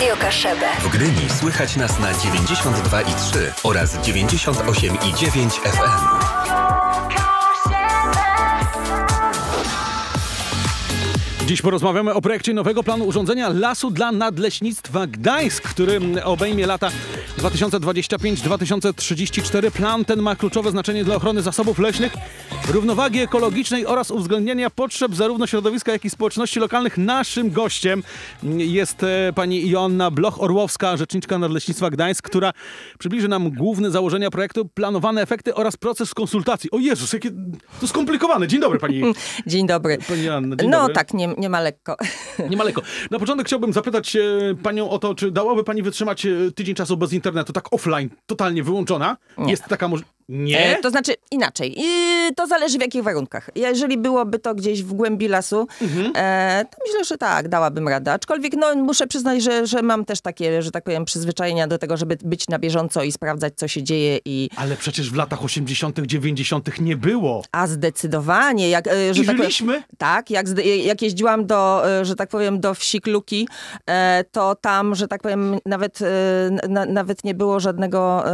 Radio Kaszebę. W Gdyni słychać nas na 92,3 oraz 98,9 FM. Dziś porozmawiamy o projekcie nowego planu urządzenia lasu dla nadleśnictwa Gdańsk, który obejmie lata 2025-2034 plan ten ma kluczowe znaczenie dla ochrony zasobów leśnych, równowagi ekologicznej oraz uwzględnienia potrzeb zarówno środowiska, jak i społeczności lokalnych. Naszym gościem jest e, pani Joanna Bloch-Orłowska, rzeczniczka Nadleśnictwa Gdańsk, która przybliży nam główne założenia projektu, planowane efekty oraz proces konsultacji. O Jezus, jakie to skomplikowane. Dzień dobry pani. Dzień dobry. Pani Joanna, dzień no dobry. tak, nie, nie ma lekko. Nie ma lekko. Na początek chciałbym zapytać e, panią o to, czy dałoby pani wytrzymać e, tydzień czasu bez internetu, tak offline, totalnie wyłączona, o. jest taka możliwość nie? E, to znaczy inaczej. I to zależy w jakich warunkach. Jeżeli byłoby to gdzieś w głębi lasu, mhm. E, to myślę, że tak, dałabym radę. Aczkolwiek no, muszę przyznać, że, że mam też takie, że tak powiem, przyzwyczajenia do tego, żeby być na bieżąco i sprawdzać, co się dzieje. I... Ale przecież w latach 80., 90. nie było. A zdecydowanie. Jak, e, że I tak, żyliśmy? Tak, jak, jak jeździłam do, że tak powiem, do wsi Kluki, to tam, że tak powiem, nawet, na, nawet nie było żadnego,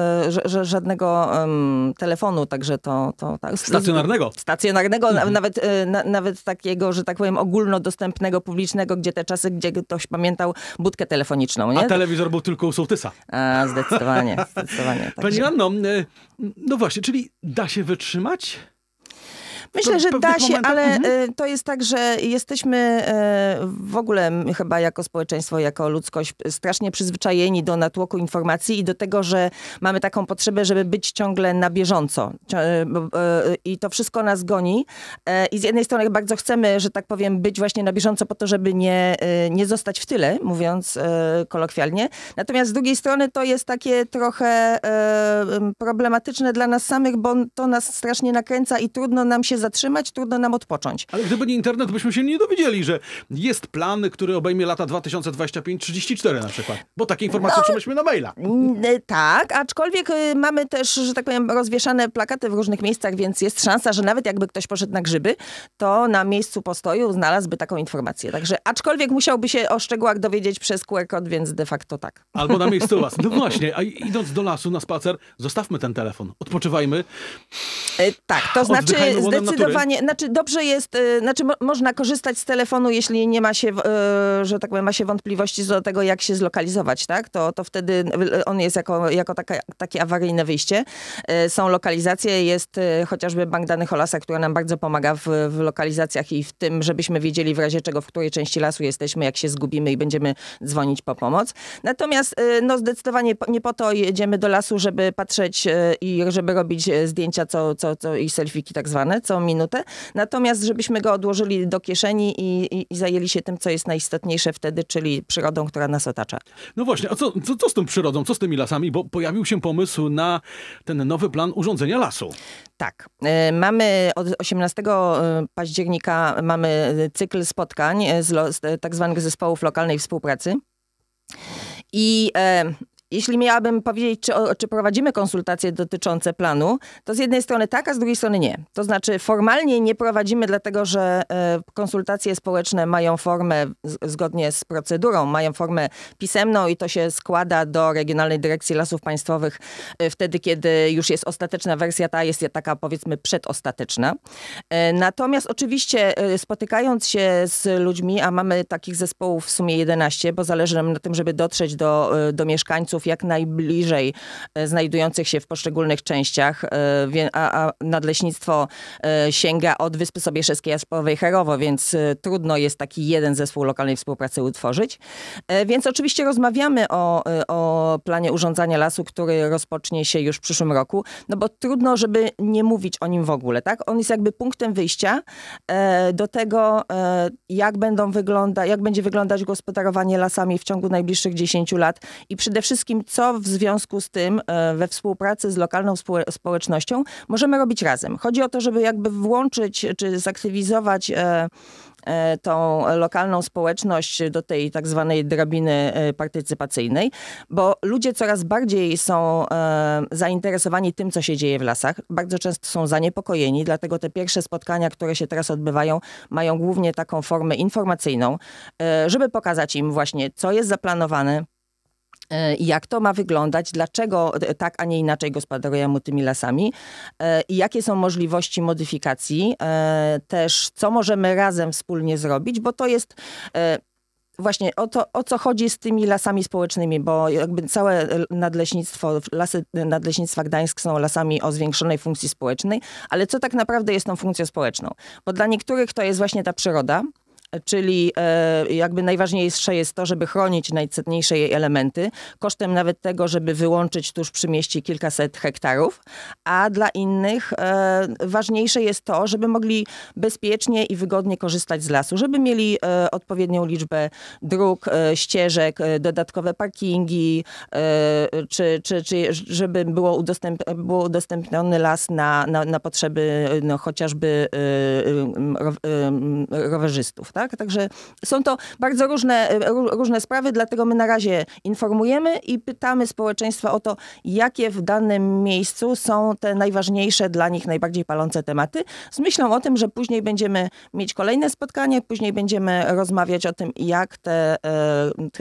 żadnego telefonu, także to... to tak. Stacjonarnego. Stacjonarnego, mhm. nawet, y, na, nawet takiego, że tak powiem, ogólnodostępnego, publicznego, gdzie te czasy, gdzie ktoś pamiętał budkę telefoniczną. Nie? A telewizor był tylko u sołtysa. A, zdecydowanie, zdecydowanie. Także. Pani Anno, y, no właśnie, czyli da się wytrzymać? Myślę, że da się, momentach. ale mhm. y, to jest tak, że jesteśmy y, w ogóle chyba jako społeczeństwo, jako ludzkość strasznie przyzwyczajeni do natłoku informacji i do tego, że mamy taką potrzebę, żeby być ciągle na bieżąco. Y, I to wszystko nas goni. I z jednej strony bardzo chcemy, że tak powiem, być właśnie na bieżąco po to, żeby nie, nie zostać w tyle, mówiąc kolokwialnie. Natomiast z drugiej strony to jest takie trochę problematyczne dla nas samych, bo to nas strasznie nakręca i trudno nam się zatrzymać, trudno nam odpocząć. Ale gdyby nie internet, byśmy się nie dowiedzieli, że jest plan, który obejmie lata 2025-34 na przykład. Bo takie informacje no, otrzymaliśmy na maila. E, tak, aczkolwiek y, mamy też, że tak powiem, rozwieszane plakaty w różnych miejscach, więc jest szansa, że nawet jakby ktoś poszedł na grzyby, to na miejscu postoju znalazłby taką informację. Także aczkolwiek musiałby się o szczegółach dowiedzieć przez QR kod, więc de facto tak. Albo na miejscu was. No właśnie, a idąc do lasu na spacer, zostawmy ten telefon, odpoczywajmy. E, tak, to znaczy zdecydowanie Zdecydowanie. Znaczy dobrze jest, y, znaczy mo można korzystać z telefonu, jeśli nie ma się, y, że tak powiem, ma się wątpliwości do tego, jak się zlokalizować, tak? To, to wtedy y, on jest jako, jako taka, takie awaryjne wyjście. Są lokalizacje, jest chociażby bank danych o lasach, która nam bardzo pomaga w, w lokalizacjach i w tym, żebyśmy wiedzieli w razie czego, w której części lasu jesteśmy, jak się zgubimy i będziemy dzwonić po pomoc. Natomiast no zdecydowanie nie po to jedziemy do lasu, żeby patrzeć i żeby robić zdjęcia co, co, co i selfieki tak zwane, co minutę. Natomiast, żebyśmy go odłożyli do kieszeni i, i, i zajęli się tym, co jest najistotniejsze wtedy, czyli przyrodą, która nas otacza. No właśnie, a co, co, co z tą przyrodą, co z tymi lasami? Bo pojawił się pomysł na ten nowy plan urządzenia lasu. Tak. E, mamy od 18 e, października mamy cykl spotkań e, z, z tak zwanych zespołów lokalnej współpracy. I e, jeśli miałabym powiedzieć, czy, czy, prowadzimy konsultacje dotyczące planu, to z jednej strony tak, a z drugiej strony nie. To znaczy formalnie nie prowadzimy, dlatego że e, konsultacje społeczne mają formę, zgodnie z procedurą, mają formę pisemną i to się składa do Regionalnej Dyrekcji Lasów Państwowych e, wtedy, kiedy już jest ostateczna wersja, ta jest taka powiedzmy przedostateczna. E, natomiast oczywiście spotykając się z ludźmi, a mamy takich zespołów w sumie 11, bo zależy nam na tym, żeby dotrzeć do, do mieszkańców, obiektów jak najbliżej e, znajdujących się w poszczególnych częściach, e, a, nadleśnictwo e, sięga od Wyspy Sobieskiego aż po Wejherowo, więc trudno jest taki jeden zespół lokalnej współpracy utworzyć. Więc oczywiście rozmawiamy o, o planie urządzania lasu, który rozpocznie się już w przyszłym roku, no bo trudno, żeby nie mówić o nim w ogóle, tak? On jest jakby punktem wyjścia do tego, jak będą wygląda, jak będzie wyglądać gospodarowanie lasami w ciągu najbliższych 10 lat i przede wszystkim wszystkim, co w związku z tym e, we współpracy z lokalną społecznością możemy robić razem. Chodzi o to, żeby jakby włączyć czy zaktywizować e, e, tą lokalną społeczność do tej tak zwanej drabiny partycypacyjnej, bo ludzie coraz bardziej są zainteresowani tym, co się dzieje w lasach. Bardzo często są zaniepokojeni, dlatego te pierwsze spotkania, które się teraz odbywają, mają głównie taką formę informacyjną, żeby pokazać im właśnie, co jest zaplanowane, E, jak to ma wyglądać, dlaczego e, tak, a nie inaczej gospodarujemy tymi lasami e, i jakie są możliwości modyfikacji, też co możemy razem wspólnie zrobić, bo to jest właśnie o, to, o co chodzi z tymi lasami społecznymi, bo jakby całe nadleśnictwo, lasy nadleśnictwa Gdańsk są lasami o zwiększonej funkcji społecznej, ale co tak naprawdę jest tą funkcją społeczną? Bo dla niektórych to jest właśnie ta przyroda, czyli e, jakby najważniejsze jest to, żeby chronić najcenniejsze jej elementy, kosztem nawet tego, żeby wyłączyć tuż przy mieście kilkaset hektarów, a dla innych e, ważniejsze jest to, żeby mogli bezpiecznie i wygodnie korzystać z lasu, żeby mieli e, odpowiednią liczbę dróg, ścieżek, dodatkowe parkingi, czy, czy, czy żeby było udostęp, był udostępniony las na, na, na potrzeby no, chociażby rowerzystów. Tak? tak? Także są to bardzo różne, e, różne sprawy, dlatego my na razie informujemy i pytamy społeczeństwa o to, jakie w danym miejscu są te najważniejsze dla nich, najbardziej palące tematy, z myślą o tym, że później będziemy mieć kolejne spotkanie, później będziemy rozmawiać o tym, jak te,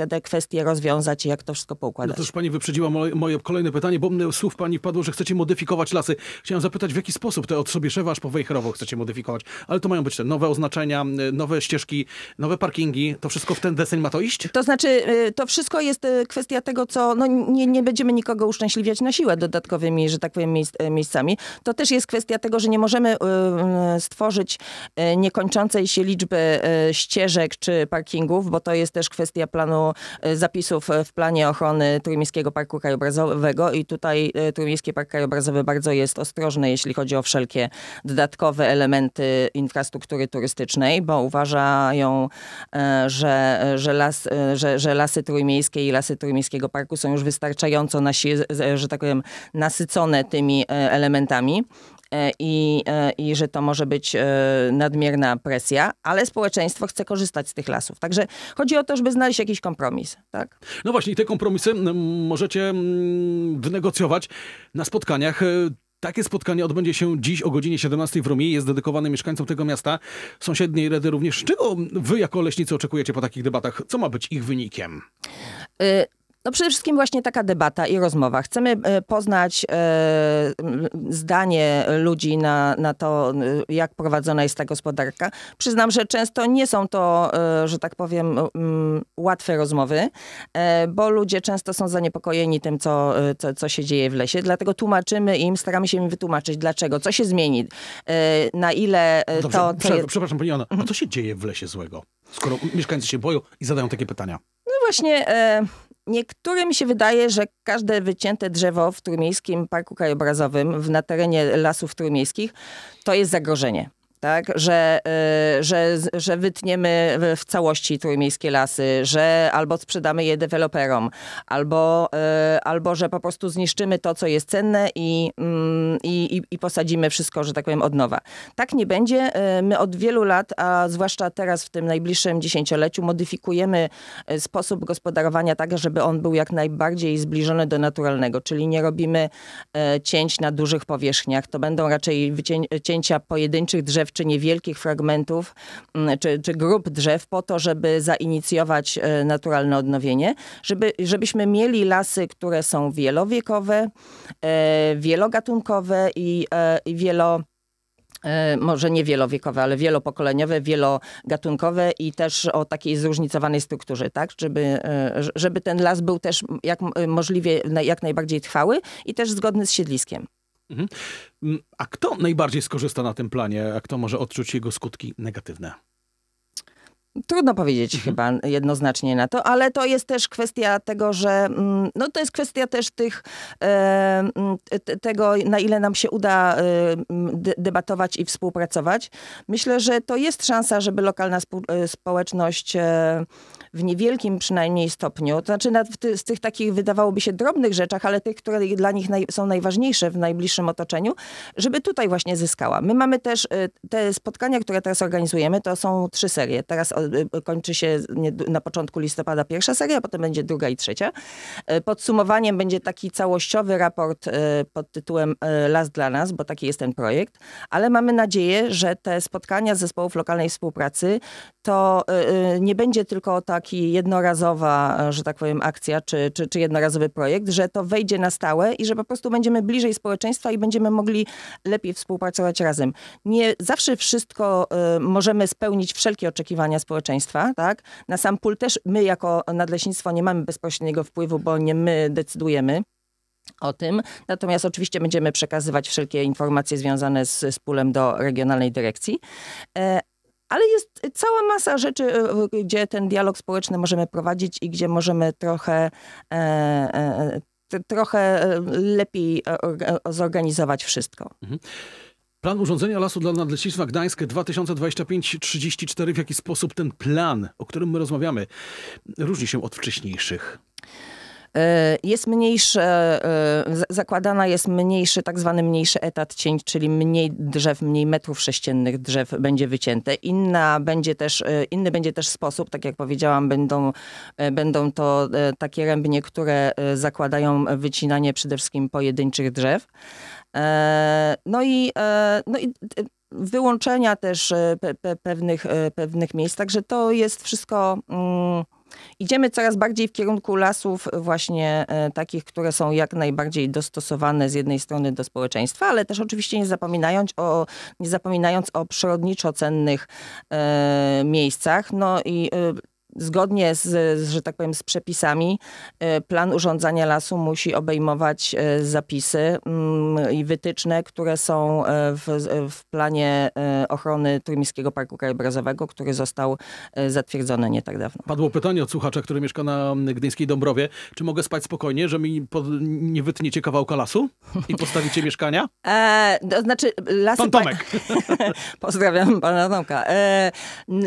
e, te kwestie rozwiązać i jak to wszystko poukładać. No to pani wyprzedziła moje, moje kolejne pytanie, bo słów pani padło, że chcecie modyfikować lasy. Chciałem zapytać, w jaki sposób te od Sobieszewa aż po Wejherowo chcecie modyfikować, ale to mają być te nowe oznaczenia, e, nowe ścieżki nowe parkingi, to wszystko w ten deseń ma to iść? To znaczy, y, to wszystko jest y, kwestia tego, co, no nie, nie będziemy nikogo uszczęśliwiać na siłę dodatkowymi, że tak powiem, y, miejscami. To też jest kwestia tego, że nie możemy stworzyć niekończącej się liczby ścieżek czy parkingów, bo to jest też kwestia planu zapisów w planie ochrony Trójmiejskiego Parku Krajobrazowego i tutaj Trójmiejski Park Krajobrazowy bardzo jest ostrożny, jeśli chodzi o wszelkie dodatkowe elementy infrastruktury turystycznej, bo uważa E, że, e, że, las, e, że, że lasy trójmiejskie i lasy trójmiejskiego parku są już wystarczająco, nasi, że tak powiem, nasycone tymi elementami. I, i, że to może być nadmierna presja, ale społeczeństwo chce korzystać z tych lasów. Także chodzi o to, żeby znaleźć jakiś kompromis. Tak? No właśnie, i te kompromisy możecie mm, wynegocjować na spotkaniach takie spotkanie odbędzie się dziś o godzinie 17 w Rumie. Jest dedykowane mieszkańcom tego miasta, sąsiedniej Redy również. Czego wy jako leśnicy oczekujecie po takich debatach? Co ma być ich wynikiem? Y no przede wszystkim właśnie taka debata i rozmowa. Chcemy e, poznać e, zdanie ludzi na, na to, e, jak prowadzona jest ta gospodarka. Przyznam, że często nie są to, że tak powiem, łatwe rozmowy, bo ludzie często są zaniepokojeni tym, co, co, co się dzieje w lesie. Dlatego tłumaczymy im, staramy się im wytłumaczyć, dlaczego, co się zmieni, na ile no Dobrze, to... Prze jest... Przepraszam pani Joanna, a mhm. co się dzieje w lesie złego, skoro mieszkańcy się boją i zadają takie pytania? No właśnie... E Niektórym się wydaje, że każde wycięte drzewo w Trójmiejskim Parku Krajobrazowym, na terenie lasów trójmiejskich, to jest zagrożenie tak? Że, y, że, że wytniemy w całości trójmiejskie lasy, że albo sprzedamy je deweloperom, albo, y, albo że po prostu zniszczymy to, co jest cenne mm, i, i, i posadzimy wszystko, że tak powiem, od nowa. Tak nie będzie. Y, my od wielu lat, a zwłaszcza teraz w tym najbliższym dziesięcioleciu, modyfikujemy sposób gospodarowania tak, żeby on był jak najbardziej zbliżony do naturalnego, czyli nie robimy cięć na dużych powierzchniach. To będą raczej cięcia pojedynczych drzew czy niewielkich fragmentów mm, czy, czy grup drzew po to, żeby zainicjować e, naturalne odnowienie, żeby, żebyśmy mieli lasy, które są wielowiekowe, e, wielogatunkowe i, e, i wielo może nie wielowiekowe, ale wielopokoleniowe, wielogatunkowe i też o takiej zróżnicowanej strukturze, tak? Żeby, żeby ten las był też jak możliwie jak najbardziej trwały i też zgodny z siedliskiem. Mhm. Mm, a kto najbardziej skorzysta na tym planie, a kto może odczuć jego skutki negatywne? Trudno powiedzieć mhm. chyba jednoznacznie na to, ale to jest też kwestia tego, że mm, no to jest kwestia też tych e, tego, na ile nam się uda e, debatować i współpracować. Myślę, że to jest szansa, żeby lokalna spo, e, społeczność e, w niewielkim przynajmniej stopniu, to znaczy na, ty, z tych takich wydawałoby się drobnych rzeczach, ale tych, które dla nich naj, są najważniejsze w najbliższym otoczeniu, żeby tutaj właśnie zyskała. My mamy też e, te spotkania, które teraz organizujemy, to są trzy serie. Teraz Y, kończy się na początku listopada pierwsza seria, potem będzie druga i trzecia. Y, podsumowaniem będzie taki całościowy raport y, pod tytułem Las dla nas, bo taki jest ten projekt, ale mamy nadzieję, że te spotkania zespołów lokalnej współpracy to nie będzie tylko taki jednorazowa, że tak powiem, akcja czy, czy, czy jednorazowy projekt, że to wejdzie na stałe i że po prostu będziemy bliżej społeczeństwa i będziemy mogli lepiej współpracować razem. Nie zawsze wszystko możemy spełnić wszelkie oczekiwania społeczeństwa, społeczeństwa, tak? Na sam pól też my jako nadleśnictwo nie mamy bezpośredniego wpływu, bo nie my decydujemy o tym. Natomiast oczywiście będziemy przekazywać wszelkie informacje związane z, z pulem do regionalnej dyrekcji. E, ale jest cała masa rzeczy, e, gdzie ten dialog społeczny możemy prowadzić i gdzie możemy trochę, e, trochę lepiej zorganizować wszystko. Mhm. Plan urządzenia lasu dla Nadleśnictwa Gdańskie 2025-34. W jaki sposób ten plan, o którym my rozmawiamy, różni się od wcześniejszych? E, jest mniejsze, e, zakładana jest mniejszy, tak zwany mniejszy etat cięć, czyli mniej drzew, mniej metrów sześciennych drzew będzie wycięte. Inna będzie też, e, inny będzie też sposób, tak jak powiedziałam, będą, będą to takie rębnie, które zakładają wycinanie przede wszystkim pojedynczych drzew. No i, no i wyłączenia też pe, pe, pewnych, pewnych miejsc. Także to jest wszystko. Mm, Idziemy coraz bardziej w kierunku lasów właśnie e, takich, które są jak najbardziej dostosowane z jednej strony do społeczeństwa, ale też oczywiście nie zapominając o, nie zapominając o przyrodniczo cennych e, miejscach. No i e, zgodnie z, że tak powiem, z przepisami, e, plan urządzania lasu musi obejmować e, zapisy mm, i wytyczne, które są e, w, w planie ochrony Trójmiejskiego Parku Krajobrazowego, który został zatwierdzony nie tak dawno. Padło pytanie od słuchacza, który mieszka na Gdyńskiej Dąbrowie. Czy mogę spać spokojnie, że mi po, nie wytniecie kawałka lasu i postawicie mieszkania? E, to znaczy lasy... Pan Tomek. Pa... Pozdrawiam pana Tomka. E,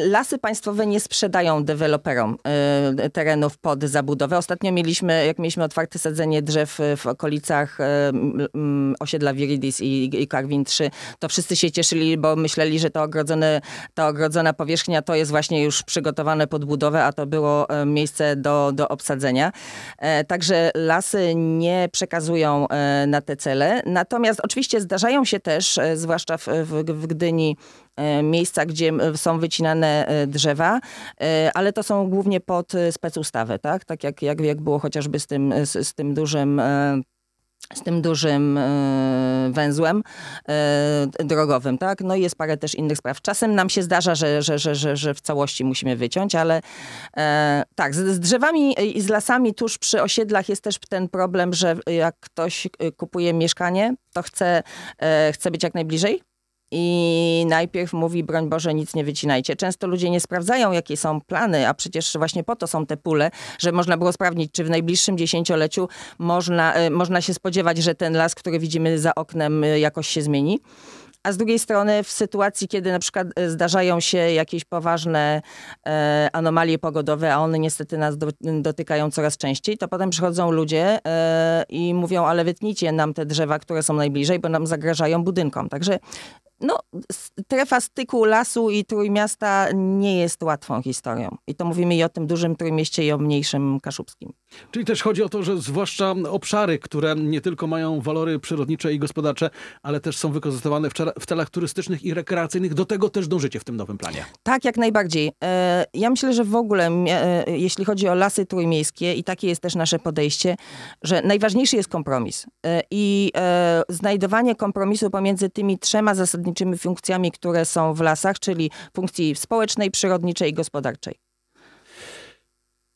lasy państwowe nie sprzedają deweloperów deweloperom y, terenów pod zabudowę. Ostatnio mieliśmy, jak mieliśmy otwarte sadzenie drzew w okolicach y, osiedla Viridis i, i Carvin 3, to wszyscy się cieszyli, bo myśleli, że to ogrodzone, ta ogrodzona powierzchnia to jest właśnie już przygotowane pod budowę, a to było y, miejsce do, do obsadzenia. E, także lasy nie przekazują e, na te cele. Natomiast oczywiście zdarzają się też, e, zwłaszcza w, w, w Gdyni, E, miejsca, gdzie są wycinane e, drzewa, e, ale to są głównie pod specustawy, tak? Tak jak, jak, jak było chociażby z tym, z, z tym dużym z tym dużym węzłem drogowym, tak? No i jest parę też innych spraw. Czasem nam się zdarza, że, że, że, że, w całości musimy wyciąć, ale tak, z, drzewami i z lasami tuż przy osiedlach jest też ten problem, że jak ktoś kupuje mieszkanie, to chce, chce być jak najbliżej i najpierw mówi, broń Boże, nic nie wycinajcie. Często ludzie nie sprawdzają, jakie są plany, a przecież właśnie po to są te pule, że można było sprawdzić, czy w najbliższym dziesięcioleciu można, e, można się spodziewać, że ten las, który widzimy za oknem, e, jakoś się zmieni. A z drugiej strony w sytuacji, kiedy na przykład e, zdarzają się jakieś poważne e, anomalie pogodowe, a one niestety nas do, dotykają coraz częściej, to potem przychodzą ludzie e, i mówią, ale wytnijcie nam te drzewa, które są najbliżej, bo nam zagrażają budynkom. Także no, strefa styku lasu i Trójmiasta nie jest łatwą historią. I to mówimy i o tym dużym Trójmieście i o mniejszym Kaszubskim. Czyli też chodzi o to, że zwłaszcza obszary, które nie tylko mają walory przyrodnicze i gospodarcze, ale też są wykorzystywane w celach turystycznych i rekreacyjnych, do tego też dążycie w tym nowym planie. Tak, jak najbardziej. E, ja myślę, że w ogóle, e, jeśli chodzi o lasy trójmiejskie i takie jest też nasze podejście, że najważniejszy jest kompromis. E, I znajdowanie kompromisu pomiędzy tymi trzema zasadniczymi rolniczymi funkcjami, które są w lasach, czyli funkcji społecznej, przyrodniczej i gospodarczej.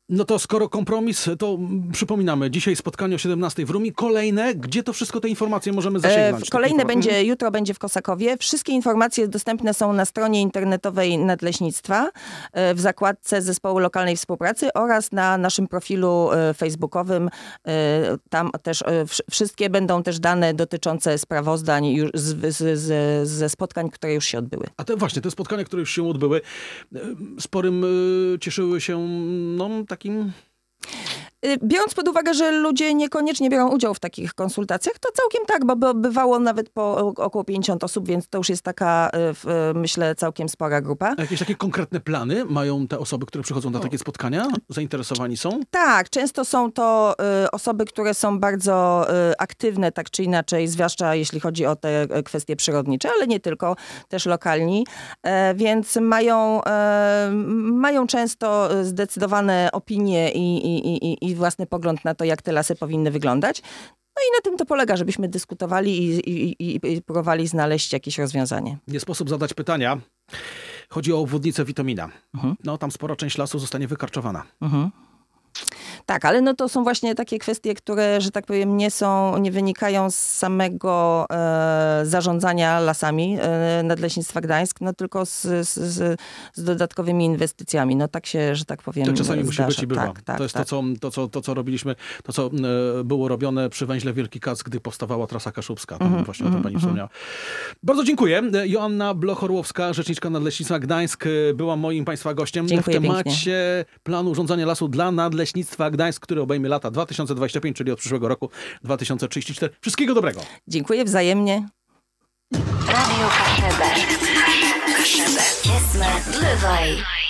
No to skoro kompromis, to przypominamy, dzisiaj spotkanie o 17 w Rumi. Kolejne, gdzie to wszystko te informacje możemy e, zasięgnąć? E, kolejne będzie, jutro będzie w Kosakowie. Wszystkie informacje dostępne są na stronie internetowej Nadleśnictwa e, w zakładce Zespołu Lokalnej Współpracy oraz na naszym profilu e, facebookowym. Tam też wszystkie będą też dane dotyczące sprawozdań z, z, z, ze spotkań, które już się odbyły. A te właśnie, te spotkania, które już się odbyły, sporym cieszyły się, no tak fucking Y, biorąc pod uwagę, że ludzie niekoniecznie biorą udział w takich konsultacjach, to całkiem tak, bo bywało nawet po około 50 osób, więc to już jest taka, y, y, myślę, całkiem spora grupa. A jakieś takie konkretne plany mają te osoby, które przychodzą na takie spotkania? Zainteresowani są? Tak, często są to osoby, które są bardzo aktywne tak czy inaczej, zwłaszcza jeśli chodzi o te kwestie przyrodnicze, ale nie tylko, też lokalni, e, więc mają, e, mają często zdecydowane opinie i, i, i i własny pogląd na to, jak te lasy powinny wyglądać. No i na tym to polega, żebyśmy dyskutowali i, i, i, i próbowali znaleźć jakieś rozwiązanie. Nie sposób zadać pytania. Chodzi o obwodnicę witamina. Mhm. No tam spora część lasu zostanie wykarczowana. Mhm. Tak, ale no to są właśnie takie kwestie, które, że tak powiem, nie są, nie wynikają z samego e, zarządzania lasami e, Nadleśnictwa Gdańsk, no tylko z, z, z, dodatkowymi inwestycjami. No tak się, że tak powiem, To czasami zdarza. musi być i bywa. Tak, tak, to jest tak. to, co, to, co, to, co robiliśmy, to co e, było robione przy węźle Wielki Kac, gdy powstawała trasa kaszubska. Tam mhm, mm -hmm, właśnie o tym mhm, pani mhm. wspomniała. Bardzo dziękuję. Joanna Blochorłowska, rzeczniczka Nadleśnictwa Gdańsk, e, była moim państwa gościem dziękuję w temacie pięknie. planu urządzania lasu dla Nadleśnictwa Gdańsk. Gdańsk, który obejmie lata 2025, czyli od przyszłego roku 2034. Wszystkiego dobrego. Dziękuję wzajemnie. Radio Kaszebe. Kaszebe. Kaszebe.